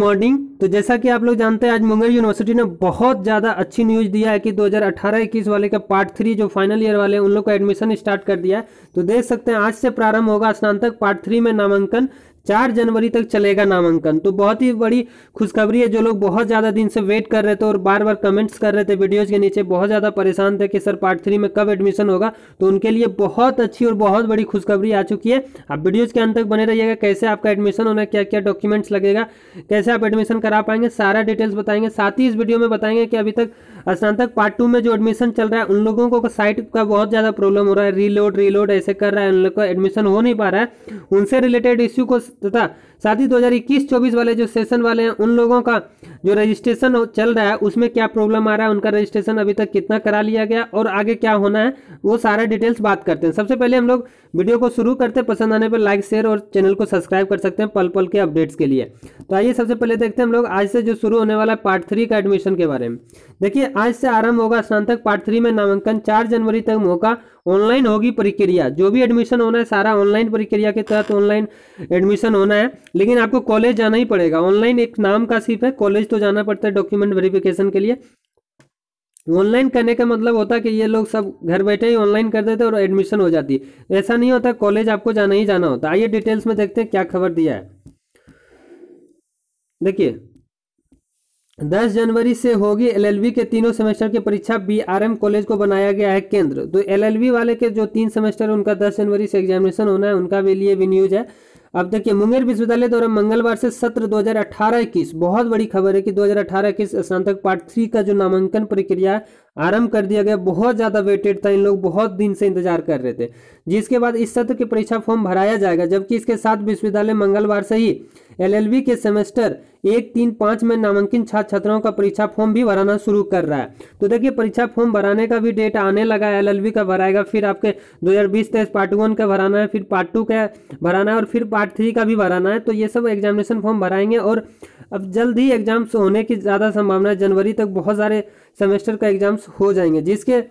morning तो जैसा कि आप लोग जानते हैं आज मुंबई यूनिवर्सिटी ने बहुत ज़्यादा अच्छी न्यूज़ दिया है कि 2018-21 वाले का पार्ट थ्री जो फाइनल ईयर वाले उन लोग का एडमिशन स्टार्ट कर दिया है तो देख सकते हैं आज से प्रारंभ होगा स्नातक पार्ट थ्री में नामांकन चार जनवरी तक चलेगा नामांकन तो बहुत ही बड़ी खुशखबरी है जो लोग बहुत ज़्यादा दिन से वेट कर रहे थे और बार बार कमेंट्स कर रहे थे वीडियोज़ के नीचे बहुत ज़्यादा परेशान थे कि सर पार्ट थ्री में कब एडमिशन होगा तो उनके लिए बहुत अच्छी और बहुत बड़ी खुशखबरी आ चुकी है आप वीडियोज़ के अंत तक बने रहिएगा कैसे आपका एडमिशन होना क्या क्या डॉक्यूमेंट्स लगेगा कैसे आप एडमिशन करा पाएंगे सारा डिटेल्स बताएंगे साथ ही इस वीडियो में बताएंगे कि अभी तक स्नातक पार्ट टू में जो एडमिशन चल रहा है उन लोगों को साइट का बहुत ज़्यादा प्रॉब्लम हो रहा है रीलोड रीलोड ऐसे कर रहा है उन लोग का एडमिशन हो नहीं पा रहा है उनसे रिलेटेड इश्यू को तथा साथ ही 2021-24 वाले जो सेशन वाले हैं उन लोगों का जो रजिस्ट्रेशन चल रहा है उसमें क्या प्रॉब्लम आ रहा है उनका रजिस्ट्रेशन अभी तक कितना करा लिया गया और आगे क्या होना है वो सारा डिटेल्स बात करते हैं सबसे पहले हम लोग वीडियो को शुरू करते हैं पसंद आने पर लाइक शेयर और चैनल को सब्सक्राइब कर सकते हैं पल पल के अपडेट्स के लिए तो आइए सबसे पहले देखते हैं हम लोग आज से जो शुरू होने वाला है पार्ट थ्री का एडमिशन के बारे में देखिए आज से आरंभ होगा स्नातक पार्ट थ्री में नामांकन चार जनवरी तक मौका ऑनलाइन होगी प्रक्रिया जो भी एडमिशन होना है सारा ऑनलाइन प्रक्रिया के तहत ऑनलाइन एडमिशन होना है लेकिन आपको कॉलेज जाना ही पड़ेगा ऑनलाइन एक नाम का सिर्फ है कॉलेज तो जाना पड़ता है डॉक्यूमेंट वेरिफिकेशन के लिए ऑनलाइन करने का मतलब होता है कि ये लोग सब घर बैठे ही ऑनलाइन कर देते और एडमिशन हो जाती है ऐसा नहीं होता कॉलेज आपको जाना ही जाना होता आइए डिटेल्स में देखते हैं क्या खबर दिया है देखिए 10 जनवरी से होगी एलएलबी के तीनों सेमेस्टर की परीक्षा बीआरएम कॉलेज को बनाया गया है केंद्र तो एलएलबी वाले के जो तीन सेमेस्टर उनका 10 जनवरी से एग्जामिनेशन होना है उनका भी लिए भी न्यूज है अब देखिए मुंगेर विश्वविद्यालय द्वारा मंगलवार से सत्र 2018-21 बहुत बड़ी खबर है कि 2018-21 स्नातक पार्ट थ्री का जो नामांकन प्रक्रिया है आरंभ कर दिया गया बहुत ज़्यादा वेटेड था इन लोग बहुत दिन से इंतजार कर रहे थे जिसके बाद इस सत्र की परीक्षा फॉर्म भराया जाएगा जबकि इसके साथ विश्वविद्यालय मंगलवार से ही एलएलबी के सेमेस्टर एक तीन पाँच में नामांकन छात्र छात्राओं का परीक्षा फॉर्म भी भराना शुरू कर रहा है तो देखिए परीक्षा फॉर्म भराने का भी डेट आने लगा है एल का भराएगा फिर आपके दो हज़ार पार्ट वन का भराना है फिर पार्ट टू का भराना है और फिर पार्ट थ्री का भी भराना है तो ये सब एग्जामिनेशन फॉर्म भराएंगे और अब जल्द ही एग्जाम्स होने की ज़्यादा संभावना है जनवरी तक बहुत सारे सेमेस्टर का एग्जाम्स हो जाएंगे जिसके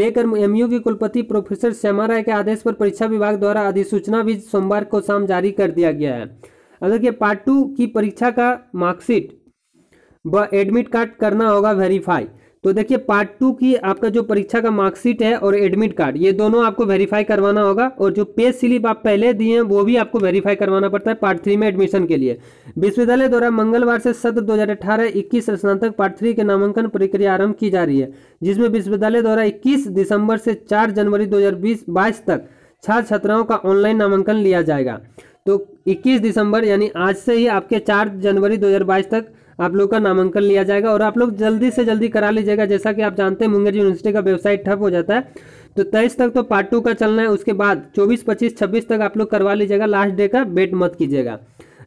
लेकर एमयू के कुलपति प्रोफेसर श्यामा राय के आदेश पर परीक्षा विभाग द्वारा अधिसूचना भी सोमवार को शाम जारी कर दिया गया है अब देखिए पार्ट टू की परीक्षा का मार्कशीट व एडमिट कार्ड करना होगा वेरीफाई तो देखिए पार्ट टू की आपका जो परीक्षा का मार्कशीट है और एडमिट कार्ड ये दोनों आपको वेरीफाई करवाना होगा और जो पे स्लिप आप पहले दिए हैं वो भी आपको वेरीफाई करवाना पड़ता है पार्ट थ्री में एडमिशन के लिए विश्वविद्यालय द्वारा मंगलवार से सत्र दो हजार अठारह इक्कीस स्नातक पार्ट थ्री के नामांकन प्रक्रिया आरंभ की जा रही है जिसमें विश्वविद्यालय द्वारा इक्कीस दिसंबर से चार जनवरी दो हजार तक छात्र छात्राओं का ऑनलाइन नामांकन लिया जाएगा तो इक्कीस दिसंबर यानी आज से ही आपके चार जनवरी दो तक आप लोग का नामांकन लिया जाएगा और आप लोग जल्दी से जल्दी करा लीजिएगा जैसा कि आप जानते हैं मुंगेर यूनिवर्सिटी का वेबसाइट ठप हो जाता है तो तेईस तक तो पार्ट टू का चलना है उसके बाद चौबीस पच्चीस छब्बीस तक आप लोग करवा लीजिएगा लास्ट डे का बेट मत कीजिएगा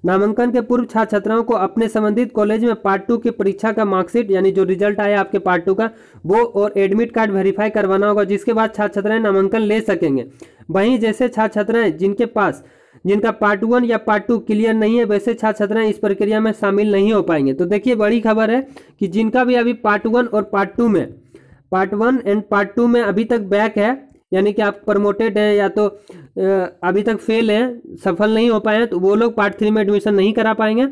नामांकन के पूर्व छात्र छात्राओं को अपने संबंधित कॉलेज में पार्ट टू की परीक्षा का मार्कशीट यानी जो रिजल्ट आया आपके पार्ट टू का वो और एडमिट कार्ड वेरीफाई करवाना होगा जिसके बाद छात्र छात्राएं नामांकन ले सकेंगे वहीं जैसे छात्र छात्राएं जिनके पास जिनका पार्ट वन या पार्ट टू क्लियर नहीं है वैसे छात्र छात्राएं इस प्रक्रिया में शामिल नहीं हो पाएंगे तो देखिए बड़ी खबर है कि जिनका भी अभी पार्ट वन और पार्ट टू में part one and part two में अभी तक बैक है यानी कि आप प्रमोटेड हैं या तो अभी तक फेल हैं सफल नहीं हो पाए हैं तो वो लोग पार्ट थ्री में एडमिशन नहीं करा पाएंगे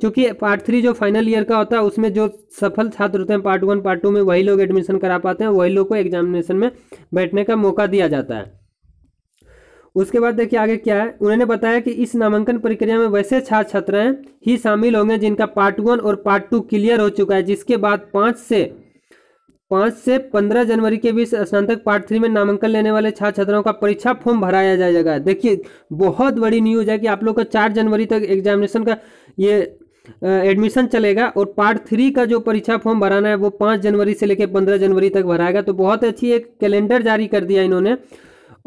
क्योंकि पार्ट थ्री जो फाइनल ईयर का होता है उसमें जो सफल छात्र होते हैं पार्ट वन पार्ट टू में वही लोग एडमिशन करा पाते हैं वही लोग को एग्जामिनेशन में बैठने का मौका दिया जाता है उसके बाद देखिए आगे क्या है उन्होंने बताया कि इस नामांकन प्रक्रिया में वैसे छात्र छात्राएं ही शामिल होंगे जिनका पार्ट वन और पार्ट टू क्लियर हो चुका है जिसके बाद पाँच से पाँच से पंद्रह जनवरी के बीच स्नातक पार्ट थ्री में नामांकन लेने वाले छात्र छात्राओं का परीक्षा फॉर्म भराया जाएगा देखिए बहुत बड़ी न्यूज़ है कि आप लोग का चार जनवरी तक एग्जामिनेशन का ये एडमिशन चलेगा और पार्ट थ्री का जो परीक्षा फॉर्म भराना है वो पाँच जनवरी से लेकर पंद्रह जनवरी तक भराएगा तो बहुत अच्छी एक कैलेंडर जारी कर दिया इन्होंने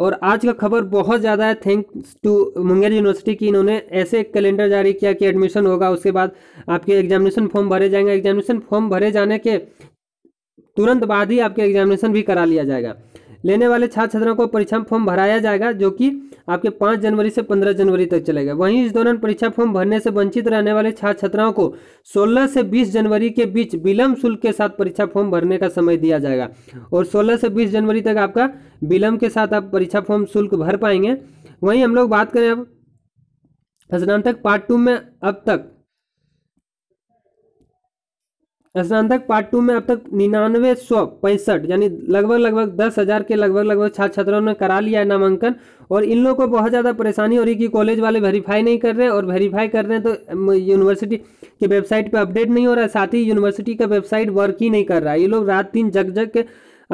और आज का खबर बहुत ज़्यादा है थैंक्स टू मुंगेर यूनिवर्सिटी की इन्होंने ऐसे कैलेंडर जारी किया कि एडमिशन होगा उसके बाद आपके एग्जामिनेशन फॉर्म भरे जाएंगे एग्जामिनेशन फॉर्म भरे जाने के तुरंत बाद ही आपके एग्जामिनेशन भी करा लिया जाएगा लेने वाले छात्र छात्राओं को परीक्षा फॉर्म भराया जाएगा जो कि आपके पाँच जनवरी से पंद्रह जनवरी तक चलेगा वहीं इस दौरान परीक्षा फॉर्म भरने से वंचित रहने वाले छात्र छात्राओं को सोलह से बीस जनवरी के बीच विलम्ब शुल्क के साथ परीक्षा फॉर्म भरने का समय दिया जाएगा और सोलह से बीस जनवरी तक आपका विलम्ब के साथ आप परीक्षा फॉर्म शुल्क भर पाएंगे वहीं हम लोग बात करें अब स्नातक पार्ट टू में अब तक स्नातक पार्ट टू में अब तक निन्यानवे सौ पैंसठ यानी लगभग लगभग दस हज़ार के लगभग लगभग छात्र छात्राओं ने करा लिया है नामांकन और इन लोगों को बहुत ज़्यादा परेशानी हो रही है कि कॉलेज वाले वेरीफाई नहीं कर रहे हैं और वेरीफाई कर रहे हैं तो यूनिवर्सिटी की वेबसाइट पर अपडेट नहीं हो रहा है साथ ही यूनिवर्सिटी का वेबसाइट वर्क ही नहीं कर रहा है ये लोग रात दिन जग जग के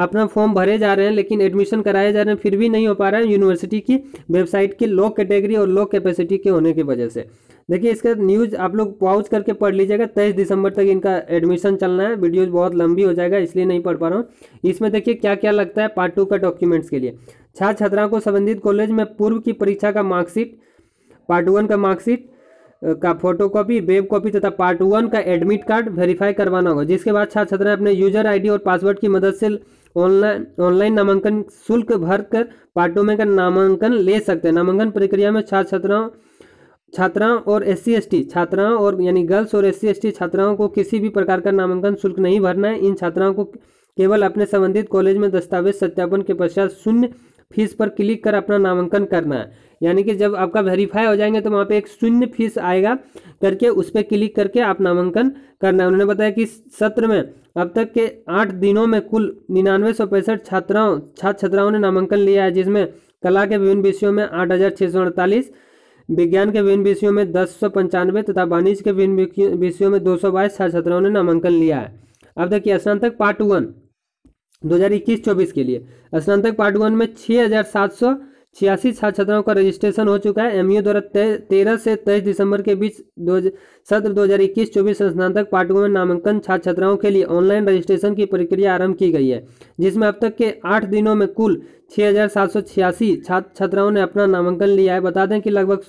अपना फॉर्म भरे जा रहे हैं लेकिन एडमिशन कराए जा रहे हैं फिर भी नहीं हो पा रहा है यूनिवर्सिटी की वेबसाइट की लो कैटेगरी और लो कैपेसिटी के होने की वजह से देखिए इसका न्यूज़ आप लोग पॉज करके पढ़ लीजिएगा तेईस दिसंबर तक इनका एडमिशन चलना है वीडियोज बहुत लंबी हो जाएगा इसलिए नहीं पढ़ पा रहा हूँ इसमें देखिए क्या क्या लगता है पार्ट टू का डॉक्यूमेंट्स के लिए छात्र छात्राओं को संबंधित कॉलेज में पूर्व की परीक्षा का मार्कशीट पार्ट वन का मार्कशीट का फोटो कॉपी वेब कॉपी तथा पार्ट वन का एडमिट कार्ड वेरीफाई करवाना होगा जिसके बाद छात्र छात्राएं अपने यूजर आईडी और पासवर्ड की मदद से ऑनलाइन ऑनलाइन नामांकन शुल्क भर कर पार्ट टू में का नामांकन ले सकते हैं नामांकन प्रक्रिया में छात्र छात्राओं छात्राओं और एस सी छात्राओं और यानी गर्ल्स और एस सी छात्राओं को किसी भी प्रकार का नामांकन शुल्क नहीं भरना है इन छात्राओं को केवल अपने संबंधित कॉलेज में दस्तावेज सत्यापन के पश्चात शून्य फीस पर क्लिक कर अपना नामांकन करना है यानी कि जब आपका वेरीफाई हो जाएंगे तो वहाँ पे एक शून्य फीस आएगा करके उस पर क्लिक करके आप नामांकन करना है उन्होंने बताया कि सत्र में अब तक के आठ दिनों में कुल निन्यानवे सौ पैंसठ छात्राओं छात्र छात्राओं ने नामांकन लिया है जिसमें कला के विभिन्न विषयों में आठ हज़ार छः सौ अड़तालीस विज्ञान के विभिन्न विषयों में दस सौ पंचानवे तथा वाणिज्य के विभिन्न विषयों में दो सौ बाईस छात्रों ने नामांकन लिया है अब देखिए स्नातक पार्ट वन दो हजार इक्कीस चौबीस के लिए स्नातक पार्ट वन में छः हज़ार सात सौ छियासी छात्र छात्राओं का रजिस्ट्रेशन हो चुका है एमयू द्वारा तेरह से तेईस दिसंबर के बीच दो सत्र इक्कीस चौबीस स्नातक पाठकों में नामांकन छात्र छात्राओं के लिए ऑनलाइन रजिस्ट्रेशन की प्रक्रिया आरंभ की गई है जिसमें अब तक के आठ दिनों में कुल छः छात्र छात्राओं ने अपना नामांकन लिया है बता दें कि लगभग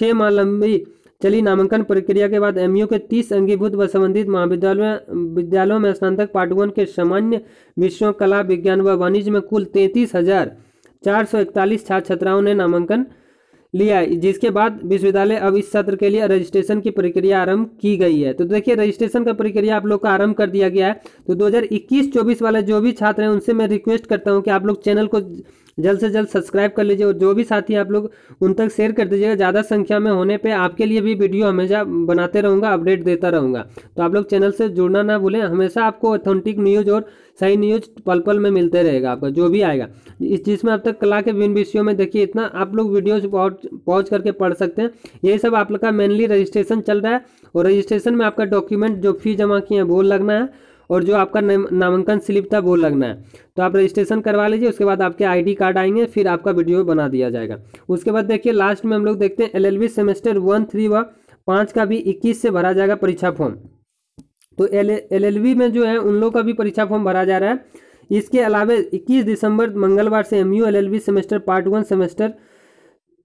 छः माह लंबी चली नामांकन प्रक्रिया के बाद एमयू के तीस अंगीभूत व संबंधित महाविद्यालय विद्यालयों में स्नातक पाठकों के सामान्य विषयों कला विज्ञान व वाणिज्य में कुल तैंतीस हजार चार सौ इकतालीस छात्र छात्राओं ने नामांकन लिया है जिसके बाद विश्वविद्यालय अब इस सत्र के लिए रजिस्ट्रेशन की प्रक्रिया आरंभ की गई है तो देखिए रजिस्ट्रेशन का प्रक्रिया आप लोग का आरंभ कर दिया गया है तो 2021-24 वाले जो भी छात्र हैं उनसे मैं रिक्वेस्ट करता हूं कि आप लोग चैनल को जल्द से जल्द सब्सक्राइब कर लीजिए और जो भी साथी आप लोग उन तक शेयर कर दीजिएगा ज़्यादा संख्या में होने पर आपके लिए भी वीडियो हमेशा बनाते रहूँगा अपडेट देता रहूँगा तो आप लोग चैनल से जुड़ना ना भूलें हमेशा आपको ऑथेंटिक न्यूज़ और सही न्यूज़ पल पल में मिलते रहेगा आपका जो भी आएगा इस जिसमें अब तक कला के विभिन्न विषयों में देखिए इतना आप लोग वीडियोज़ बहुत पहुंच करके पढ़ सकते हैं यही सब आप लोग का मेनली रजिस्ट्रेशन चल रहा है और रजिस्ट्रेशन में आपका डॉक्यूमेंट जो फी जमा किए हैं वो लगना है और जो आपका नामांकन स्लिप था वो लगना है तो आप रजिस्ट्रेशन करवा लीजिए उसके बाद आपके आईडी कार्ड आएंगे फिर आपका वीडियो बना दिया जाएगा उसके बाद देखिए लास्ट में हम लोग देखते हैं एलएलबी सेमेस्टर वन थ्री व पाँच का भी इक्कीस से भरा जाएगा परीक्षा फॉर्म तो एल एल में जो है उन लोग का भी परीक्षा फॉर्म भरा जा रहा है इसके अलावा इक्कीस दिसंबर मंगलवार से M U semester part one semester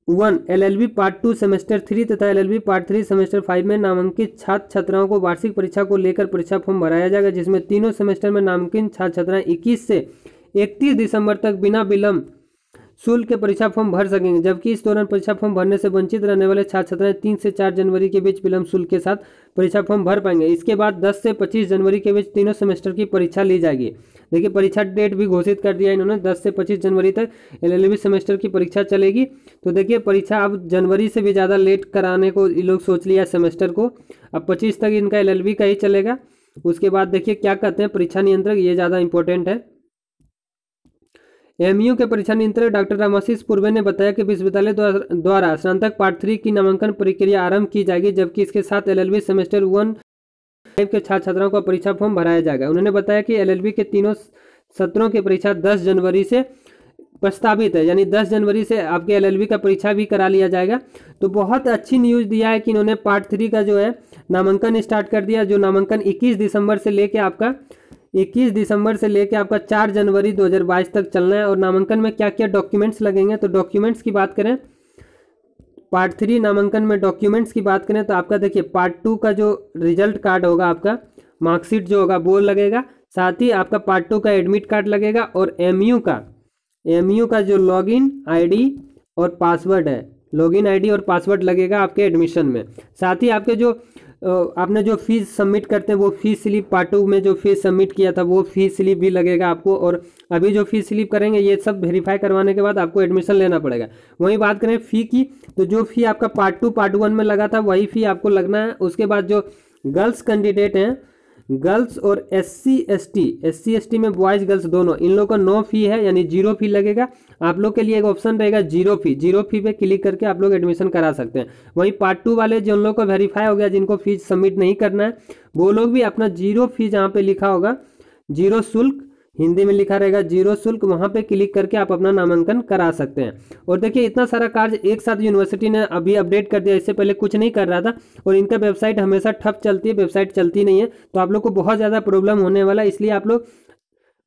one LLB part two semester three तथा LLB part three semester five में नामांकित छात्र छात्राओं को वार्षिक परीक्षा को लेकर परीक्षा फॉर्म भराया जाएगा जिसमें तीनों सेमेस्टर में नामांकित छात्र छात्राएं इक्कीस से इकतीस दिसंबर तक बिना विलंब शुल्क के परीक्षा फॉर्म भर सकेंगे जबकि इस दौरान परीक्षा फॉर्म भरने से वंचित रहने वाले छात्र छात्राएं तीन से चार जनवरी के बीच विलंब शुल्क के साथ परीक्षा फॉर्म भर पाएंगे इसके बाद दस से पच्चीस जनवरी के बीच तीनों सेमेस्टर की परीक्षा ली जाएगी देखिए परीक्षा डेट भी घोषित कर दिया इन्होंने दस से पच्चीस जनवरी तक एल सेमेस्टर की परीक्षा चलेगी तो देखिए परीक्षा अब जनवरी से भी ज़्यादा लेट कराने को ये लोग सोच लिया सेमेस्टर को अब पच्चीस तक इनका एल का ही चलेगा उसके बाद देखिए क्या कहते हैं परीक्षा नियंत्रक ये ज़्यादा इंपॉर्टेंट है एमयू के परीक्षा नियंत्रक डॉक्टर रामाशीष पूर्वे ने बताया कि विश्वविद्यालय द्वारा स्नातक पार्ट थ्री की नामांकन प्रक्रिया आरंभ की जाएगी जबकि इसके साथ एलएलबी सेमेस्टर वन फाइव के छात्र छात्राओं का परीक्षा फॉर्म भराया जाएगा उन्होंने बताया कि एलएलबी के तीनों सत्रों की परीक्षा दस जनवरी से प्रस्तावित है यानी 10 जनवरी से आपके एल का परीक्षा भी करा लिया जाएगा तो बहुत अच्छी न्यूज़ दिया है कि इन्होंने पार्ट थ्री का जो है नामांकन स्टार्ट कर दिया जो नामांकन 21 दिसंबर से लेके आपका इक्कीस दिसंबर से लेकर आपका चार जनवरी 2022 तक चलना है और नामांकन में क्या क्या डॉक्यूमेंट्स लगेंगे तो डॉक्यूमेंट्स की बात करें पार्ट थ्री नामांकन में डॉक्यूमेंट्स की बात करें तो आपका देखिए पार्ट टू का जो रिजल्ट कार्ड होगा आपका मार्कशीट जो होगा वो लगेगा साथ ही आपका पार्ट टू का एडमिट कार्ड लगेगा और एम का एम का जो लॉगिन आईडी और पासवर्ड है लॉगिन आईडी और पासवर्ड लगेगा आपके एडमिशन में साथ ही आपके जो आपने जो फीस सबमिट करते हैं वो फीस स्लिप पार्ट टू में जो फीस सबमिट किया था वो फीस स्लिप भी लगेगा आपको और अभी जो फीस स्लिप करेंगे ये सब वेरीफाई करवाने के बाद आपको एडमिशन लेना पड़ेगा वहीं बात करें फ़ी की तो जो फ़ी आपका पार्ट टू पार्ट वन में लगा था वही फ़ी आपको लगना है उसके बाद जो गर्ल्स कैंडिडेट हैं गर्ल्स और S C S T S C S T में बॉयज गर्ल्स दोनों इन लोगों का नो फी है यानी जीरो फी लगेगा आप लोग के लिए एक ऑप्शन रहेगा जीरो फी जीरो फी पे क्लिक करके आप लोग एडमिशन करा सकते हैं वहीं पार्ट टू वाले जिन लोग को वेरीफाई हो गया जिनको फीस सबमिट नहीं करना है वो लोग भी अपना जीरो फीस जहाँ पे लिखा होगा जीरो शुल्क हिंदी में लिखा रहेगा जीरो शुल्क वहाँ पे क्लिक करके आप अपना नामांकन करा सकते हैं और देखिए इतना सारा कार्य एक साथ यूनिवर्सिटी ने अभी अपडेट कर दिया इससे पहले कुछ नहीं कर रहा था और इनका वेबसाइट हमेशा ठप चलती है वेबसाइट चलती नहीं है तो आप लोग को बहुत ज़्यादा प्रॉब्लम होने वाला है इसलिए आप लोग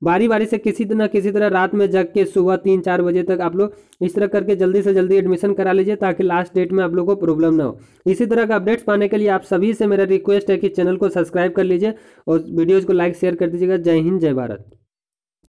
बारी बारी से किसी न किसी तरह रात में जग के सुबह तीन चार बजे तक आप लोग इस तरह करके जल्दी से जल्दी एडमिशन करा लीजिए ताकि लास्ट डेट में आप लोगों को प्रॉब्लम ना हो इसी तरह का अपडेट्स पाने के लिए आप सभी से मेरा रिक्वेस्ट है कि चैनल को सब्सक्राइब कर लीजिए और वीडियोज़ को लाइक शेयर कर दीजिएगा जय हिंद जय भारत